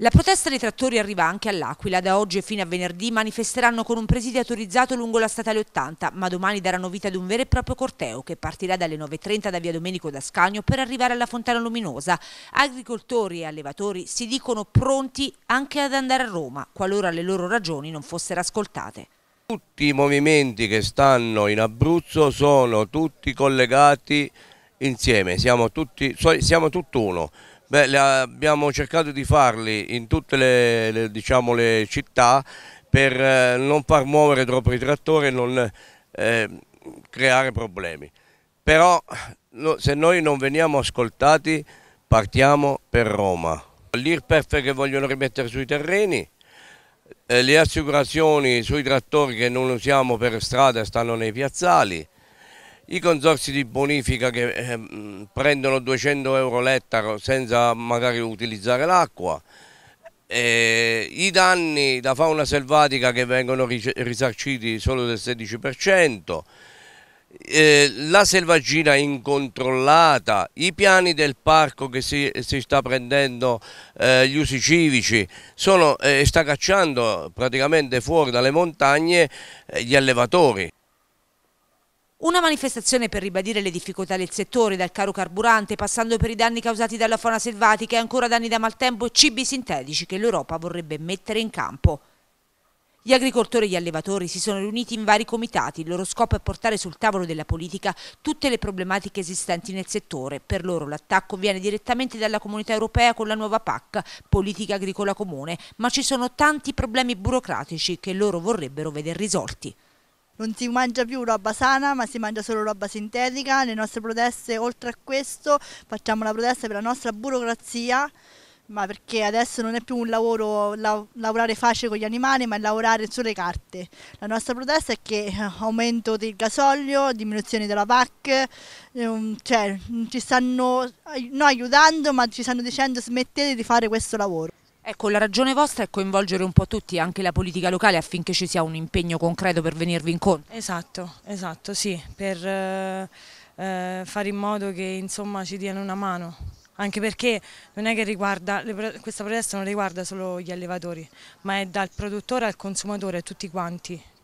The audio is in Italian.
La protesta dei trattori arriva anche all'Aquila. Da oggi e fino a venerdì manifesteranno con un presidio autorizzato lungo la statale 80, ma domani daranno vita ad un vero e proprio corteo che partirà dalle 9.30 da via Domenico Dascagno per arrivare alla Fontana Luminosa. Agricoltori e allevatori si dicono pronti anche ad andare a Roma, qualora le loro ragioni non fossero ascoltate. Tutti i movimenti che stanno in Abruzzo sono tutti collegati insieme, siamo tutti, siamo tutt'uno. Beh, abbiamo cercato di farli in tutte le, le, diciamo, le città per eh, non far muovere troppo i trattori e non eh, creare problemi. Però se noi non veniamo ascoltati partiamo per Roma. L'IRPEF che vogliono rimettere sui terreni, eh, le assicurazioni sui trattori che non usiamo per strada stanno nei piazzali, i consorsi di bonifica che eh, mm, prendono 200 euro l'ettaro senza magari utilizzare l'acqua, eh, i danni da fauna selvatica che vengono risarciti solo del 16%, eh, la selvaggina incontrollata, i piani del parco che si, si sta prendendo eh, gli usi civici, sono, eh, sta cacciando praticamente fuori dalle montagne eh, gli allevatori. Una manifestazione per ribadire le difficoltà del settore, dal caro carburante, passando per i danni causati dalla fauna selvatica e ancora danni da maltempo e cibi sintetici che l'Europa vorrebbe mettere in campo. Gli agricoltori e gli allevatori si sono riuniti in vari comitati, il loro scopo è portare sul tavolo della politica tutte le problematiche esistenti nel settore. Per loro l'attacco viene direttamente dalla comunità europea con la nuova PAC, politica agricola comune, ma ci sono tanti problemi burocratici che loro vorrebbero vedere risolti non si mangia più roba sana, ma si mangia solo roba sintetica. Le nostre proteste, oltre a questo, facciamo la protesta per la nostra burocrazia, ma perché adesso non è più un lavoro la, lavorare facile con gli animali, ma è lavorare sulle carte. La nostra protesta è che eh, aumento del gasolio, diminuzione della PAC, ehm, cioè ci stanno non aiutando, ma ci stanno dicendo smettete di fare questo lavoro. Ecco, la ragione vostra è coinvolgere un po' tutti, anche la politica locale, affinché ci sia un impegno concreto per venirvi incontro. Esatto, esatto, sì, per eh, eh fare in modo che insomma ci diano una mano. Anche perché non è che riguarda, questa protesta non riguarda solo gli allevatori, ma è dal produttore al consumatore, tutti quanti.